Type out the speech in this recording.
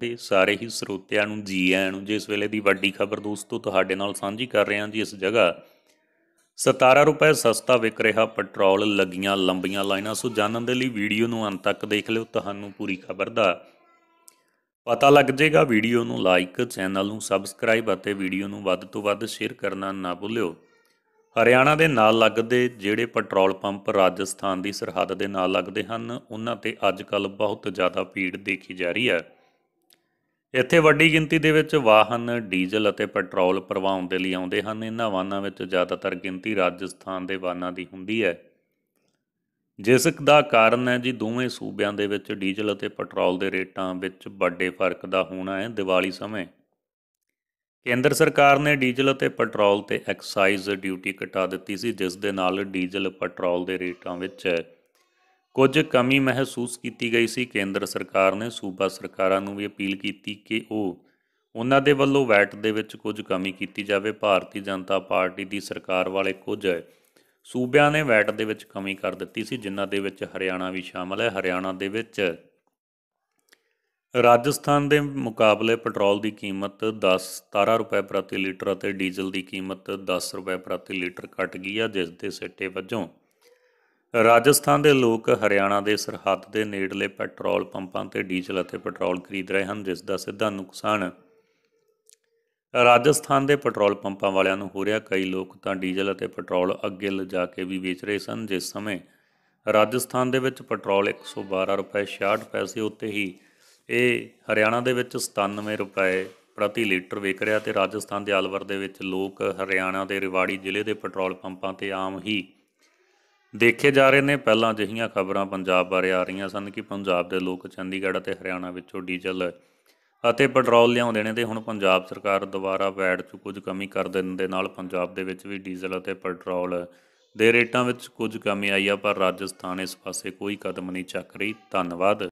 ਤੇ ਸਾਰੇ ਹੀ ਸਰੋਤਿਆਂ ਨੂੰ ਜੀ ਆਇਆਂ ਨੂੰ ਜਿਸ ਵੇਲੇ ਦੀ ਵੱਡੀ ਖਬਰ ਦੋਸਤੋ ਤੁਹਾਡੇ ਨਾਲ ਸਾਂਝੀ ਕਰ ਰਹੇ ਹਾਂ ਜੀ ਇਸ ਜਗ੍ਹਾ 17 ਰੁਪਏ ਸਸਤਾ ਵਿਕ ਰਿਹਾ ਪੈਟਰੋਲ ਲੱਗੀਆਂ ਲੰਬੀਆਂ ਲਾਈਨਾਂ ਸੋ ਜਾਣਨ ਦੇ ਲਈ ਵੀਡੀਓ ਨੂੰ ਅੰਤ ਤੱਕ ਦੇਖ ਲਿਓ ਤੁਹਾਨੂੰ ਪੂਰੀ ਖਬਰ ਦਾ ਪਤਾ ਲੱਗ ਜਾਏਗਾ ਵੀਡੀਓ ਨੂੰ ਲਾਈਕ ਚੈਨਲ ਨੂੰ ਸਬਸਕ੍ਰਾਈਬ ਅਤੇ ਵੀਡੀਓ ਨੂੰ ਵੱਧ ਤੋਂ ਵੱਧ ਸ਼ੇਅਰ ਕਰਨਾ ਨਾ ਭੁੱਲਿਓ ਹਰਿਆਣਾ ਦੇ ਨਾਲ ਲੱਗਦੇ ਜਿਹੜੇ ਪੈਟਰੋਲ ਪੰਪ ਰਾਜਸਥਾਨ ਦੀ ਸਰਹੱਦ ਦੇ ਨਾਲ ਲੱਗਦੇ ਹਨ ਉਹਨਾਂ ਤੇ ਅੱਜਕੱਲ ਬਹੁਤ ਜ਼ਿਆਦਾ ਭੀੜ ਦੇਖੀ ਜਾ ਰਹੀ ਹੈ ਇੱਥੇ ਵੱਡੀ ਗਿਣਤੀ ਦੇ ਵਿੱਚ ਵਾਹਨ ਡੀਜ਼ਲ ਅਤੇ ਪੈਟਰੋਲ ਭਰਵਾਉਣ ਦੇ ਲਈ ਆਉਂਦੇ ਹਨ ਇਹਨਾਂ ਵਾਹਨਾਂ ਵਿੱਚ ਜ਼ਿਆਦਾਤਰ ਗਿਣਤੀ ਰਾਜਸਥਾਨ ਦੇ ਵਾਹਨਾਂ ਦੀ ਹੁੰਦੀ ਹੈ ਜਿਸ ਦਾ ਕਾਰਨ ਹੈ ਜੀ ਦੋਵੇਂ ਸੂਬਿਆਂ ਦੇ ਵਿੱਚ ਡੀਜ਼ਲ ਅਤੇ ਪੈਟਰੋਲ ਦੇ ਰੇਟਾਂ ਵਿੱਚ ਵੱਡੇ ਫਰਕ ਦਾ ਹੋਣਾ ਹੈ ਦੀਵਾਲੀ ਸਮੇਂ ਕੇਂਦਰ ਸਰਕਾਰ ਨੇ ਡੀਜ਼ਲ ਅਤੇ ਪੈਟਰੋਲ ਤੇ ਐਕਸਾਈਜ਼ ਡਿਊਟੀ ਘਟਾ ਦਿੱਤੀ ਸੀ ਜਿਸ ਦੇ ਨਾਲ ਡੀਜ਼ਲ ਪੈਟਰੋਲ ਦੇ ਰੇਟਾਂ ਵਿੱਚ ਕੁਝ ਕਮੀ ਮਹਿਸੂਸ ਕੀਤੀ ਗਈ ਸੀ ਕੇਂਦਰ ਸਰਕਾਰ ਨੇ ਸੂਬਾ ਸਰਕਾਰਾਂ ਨੂੰ ਵੀ ਅਪੀਲ ਕੀਤੀ ਕਿ ਉਹ ਉਹਨਾਂ ਦੇ ਵੱਲੋਂ ਵੈਟ ਦੇ ਵਿੱਚ ਕੁਝ ਕਮੀ ਕੀਤੀ ਜਾਵੇ ਭਾਰਤੀ ਜਨਤਾ ਪਾਰਟੀ ਦੀ ਸਰਕਾਰ ਵਾਲੇ ਕੁਝ ਸੂਬਿਆਂ ਨੇ ਵੈਟ ਦੇ ਵਿੱਚ ਕਮੀ ਕਰ ਦਿੱਤੀ ਸੀ ਜਿਨ੍ਹਾਂ ਦੇ ਵਿੱਚ ਹਰਿਆਣਾ ਵੀ ਸ਼ਾਮਲ ਹੈ ਹਰਿਆਣਾ ਦੇ ਵਿੱਚ ਰਾਜਸਥਾਨ ਦੇ ਮੁਕਾਬਲੇ ਪੈਟਰੋਲ ਦੀ ਕੀਮਤ 10 17 ਰੁਪਏ ਪ੍ਰਤੀ ਲੀਟਰ ਅਤੇ ਡੀਜ਼ਲ ਦੀ ਕੀਮਤ 10 ਰੁਪਏ ਪ੍ਰਤੀ ਲੀਟਰ ਘਟ ਗਈ ਹੈ ਜਿਸ ਦੇ ਸਿੱਟੇ ਵਜੋਂ ਰਾਜਸਥਾਨ ਦੇ ਲੋਕ ਹਰਿਆਣਾ ਦੇ ਸਰਹੱਦ ਦੇ ਨੇੜਲੇ ਪੈਟਰੋਲ ਪੰਪਾਂ ਤੇ ਡੀਜ਼ਲ ਅਤੇ ਪੈਟਰੋਲ ਖਰੀਦ ਰਹੇ ਹਨ ਜਿਸ ਦਾ ਸਿੱਧਾ ਨੁਕਸਾਨ ਰਾਜਸਥਾਨ ਦੇ ਪੈਟਰੋਲ ਪੰਪਾਂ ਵਾਲਿਆਂ ਨੂੰ ਹੋ ਰਿਹਾ ਕਈ ਲੋਕ ਤਾਂ ਡੀਜ਼ਲ ਅਤੇ ਪੈਟਰੋਲ ਅੱਗੇ ਲਿਜਾ ਕੇ ਵੀ ਵੇਚ ਰਹੇ ਸਨ ਜਿਸ ਸਮੇਂ ਰਾਜਸਥਾਨ ਦੇ ਵਿੱਚ ਪੈਟਰੋਲ 112 ਰੁਪਏ 66 ਪੈਸੇ ਉੱਤੇ ਹੀ ਇਹ ਹਰਿਆਣਾ ਦੇ ਵਿੱਚ 97 ਰੁਪਏ ਪ੍ਰਤੀ ਲੀਟਰ ਵੇਚ ਰਿਹਾ ਤੇ ਰਾਜਸਥਾਨ ਦੇ ਅਲਵਰ ਦੇ ਵਿੱਚ ਲੋਕ ਹਰਿਆਣਾ ਦੇ ਰਿਵਾੜੀ ਜ਼ਿਲ੍ਹੇ ਦੇ ਪੈਟਰੋਲ ਪੰਪਾਂ ਤੇ ਆਮ ਹੀ ਦੇਖੇ ਜਾ ਰਹੇ ਨੇ ਪਹਿਲਾਂ ਜਿਹੀਆਂ ਖਬਰਾਂ ਪੰਜਾਬ ਬਾਰੇ ਆ ਰਹੀਆਂ ਸਨ ਕਿ ਪੰਜਾਬ ਦੇ ਲੋਕ ਚੰਡੀਗੜ੍ਹ ਅਤੇ ਹਰਿਆਣਾ ਵਿੱਚੋਂ ਡੀਜ਼ਲ ਅਤੇ ਪੈਟਰੋਲ ਲਿਆਉਂਦੇ ਨੇ ਤੇ ਹੁਣ ਪੰਜਾਬ ਸਰਕਾਰ ਦੁਆਰਾ ਵੈਟ 'ਚ ਕੁਝ ਕਮੀ ਕਰ ਦੇਣ ਦੇ ਨਾਲ ਪੰਜਾਬ ਦੇ ਵਿੱਚ ਵੀ ਡੀਜ਼ਲ ਅਤੇ ਪੈਟਰੋਲ ਦੇ ਰੇਟਾਂ ਵਿੱਚ ਕੁਝ ਕਮੀ ਆਈ ਆ ਪਰ ਰਾਜਸਥਾਨ ਇਸ ਪਾਸੇ ਕੋਈ ਕਦਮ ਨਹੀਂ ਚੱਕ ਰਹੀ ਧੰਨਵਾਦ